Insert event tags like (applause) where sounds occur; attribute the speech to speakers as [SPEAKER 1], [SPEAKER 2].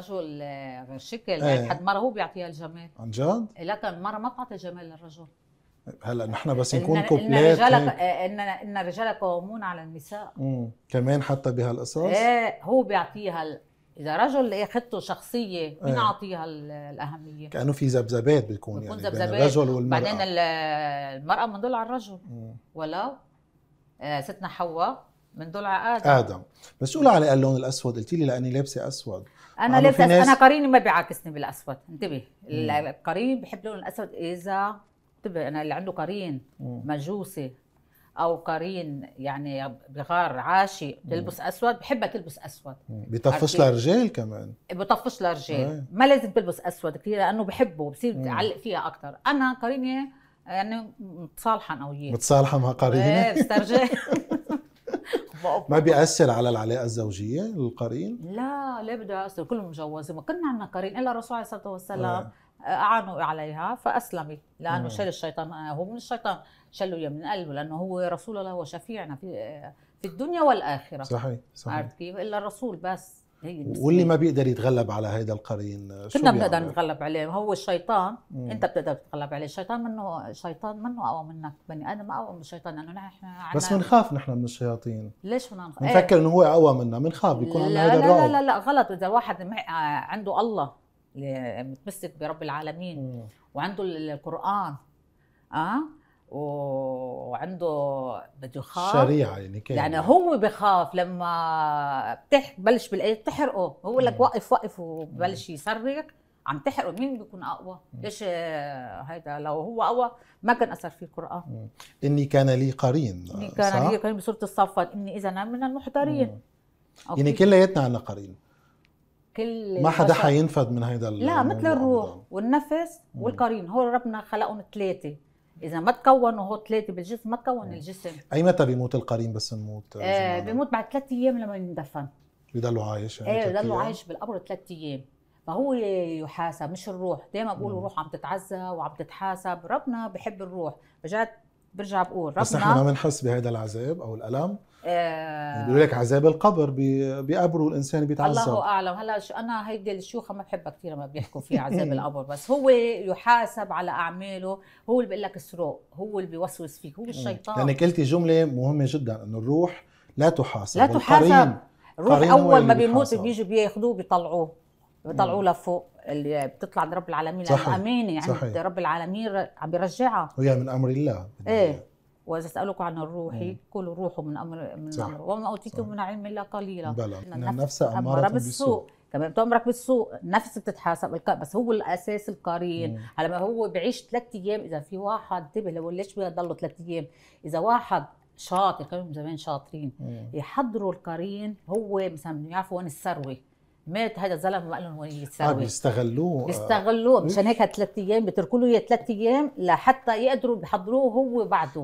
[SPEAKER 1] الرجل آه، غير شكل يعني ايه. لحد مره هو بيعطيها الجمال عن جد؟ إيه، لكن مره ما بتعطي جمال للرجل
[SPEAKER 2] هلا نحن بس نكون كوبلات إيه، ان رجالك
[SPEAKER 1] ان ان الرجال قوامون على النساء
[SPEAKER 2] امم كمان حتى بهالقصص ايه
[SPEAKER 1] هو بيعطيها ال... اذا رجل إيه، خطه شخصيه مين عطيها الاهميه كانه
[SPEAKER 2] في ذبذبات بتكون يعني زبزبات. بين الرجل والمراه بعدين
[SPEAKER 1] المراه بنضل على الرجل مم. ولا ستنا حواء من ضلع ادم ادم
[SPEAKER 2] بس شو على اللون الاسود قلت لي لاني لابسه اسود انا لابسه ناس... انا
[SPEAKER 1] قريني ما بيعاكسني بالاسود انتبه القرين بحب اللون الاسود اذا انتبه انا اللي عنده قرين مجوسي او قرين يعني بغار عاشي تلبس اسود بحبها تلبس اسود
[SPEAKER 2] بطفش للرجال كمان
[SPEAKER 1] بطفش للرجال ما لازم تلبس اسود كثير لانه بحبه بصير تعلق فيها اكثر انا قريني يعني متصالحه انا وياه متصالحه مع قريني ايه استرجع
[SPEAKER 2] (laughs) ما بيأثر على العلاقة الزوجية القرين؟
[SPEAKER 1] لا ليه بده يأثر كلهم مجوزة ما كنا عندنا قرين إلا الرسول عليه الصلاة والسلام آه. أعانوا عليها فأسلمت لأنه شال آه. شل الشيطان هو من الشيطان شلوا إياه من قلبه لأنه هو رسول الله وشفيعنا في في الدنيا والآخرة صحيح صحيح عرفت كيف؟ إلا الرسول بس إيه، واللي ما
[SPEAKER 2] بيقدر يتغلب على هذا القرين آه، كنا بنقدر
[SPEAKER 1] نتغلب عليه هو الشيطان مم. انت بتقدر تتغلب عليه الشيطان منه شيطان منه اقوى منك بني ادم اقوى من الشيطان لانه نحن بس
[SPEAKER 2] بنخاف نحن من الشياطين ليش بدنا نخاف؟ إيه. بنفكر انه هو اقوى منا بنخاف بيكون عندنا هذا الرعب لا
[SPEAKER 1] لا لا غلط اذا واحد عنده الله متمسك برب العالمين مم. وعنده القران اه وعنده بده يخاف شريعه يعني كيف يعني هو بخاف لما بلش بالايه بتحرقه هو لك وقف وقف وبلش يصرخ عم تحرقه مين بيكون اقوى؟ ليش آه، هيدا لو هو اقوى ما كان اثر فيه القران
[SPEAKER 2] اني كان لي قرين اني كان صح؟ لي قرين
[SPEAKER 1] بسوره الصفات اني اذا من المحضرين يعني كلياتنا عنا قرين كل ما حدا حينفد
[SPEAKER 2] من هيدا لا مثل
[SPEAKER 1] الروح والنفس والقرين هو ربنا خلقهم ثلاثه اذا ما تكونوا هو ثلاثه بالجسم ما تكون إيه. الجسم
[SPEAKER 2] اي متى بيموت القرين بس نموت آه بيموت
[SPEAKER 1] بعد ثلاث ايام لما
[SPEAKER 2] يندفن بيضلوا عايش يعني ايه بيضلوا عايش
[SPEAKER 1] بالقبر ثلاث ايام فهو يحاسب مش الروح دائما بقولوا الروح عم تتعزى وعم تتحاسب ربنا بحب الروح فجات برجع بقول ربنا بس نحن ما
[SPEAKER 2] بنحس بهذا العذاب او الالم
[SPEAKER 1] آه يعني بيقول لك
[SPEAKER 2] عذاب القبر بيقبروا الانسان بيتعذب الله
[SPEAKER 1] اعلم هلا انا هيدي الشيوخه ما بحبها كثير لما بيحكوا في (laughs) عذاب القبر بس هو يحاسب على اعماله هو اللي بيقول لك اسرق هو اللي بيوسوس فيك هو إيه. الشيطان يعني
[SPEAKER 2] قلتي جمله مهمه جدا انه الروح لا تحاسب لا تحاسب الروح اول ما بيموت
[SPEAKER 1] بيجوا بياخذوه بيطلعوه بيطلعوا لها فوق اللي بتطلع عند رب العالمين صحيح. لانه امانه يعني صحيح. رب العالمين عم بيرجعها
[SPEAKER 2] وهي من امر الله
[SPEAKER 1] ايه واذا سالكم عن الروح كل روحوا من امر من صح. امر وما اوتيتم من علم الا قليلا بلى النفس اماره بالسوء كمان بتأمرك بالسوق النفس بتتحاسب بس هو الاساس القرين هلا ما هو بعيش ثلاث ايام اذا في واحد انتبه لو ليش بيضلوا ثلاث ايام اذا واحد شاطر كانوا زمان شاطرين مم. يحضروا القرين هو مثلا يعرفوا وين الثروه مات هذا الزلمه ما لهم وين يتساوي آه
[SPEAKER 2] بيستغلوه آه. بيستغلوه مشان هيك
[SPEAKER 1] ثلاث ايام بتركوا له ثلاث ايام لحتى يقدروا يحضروه هو بعده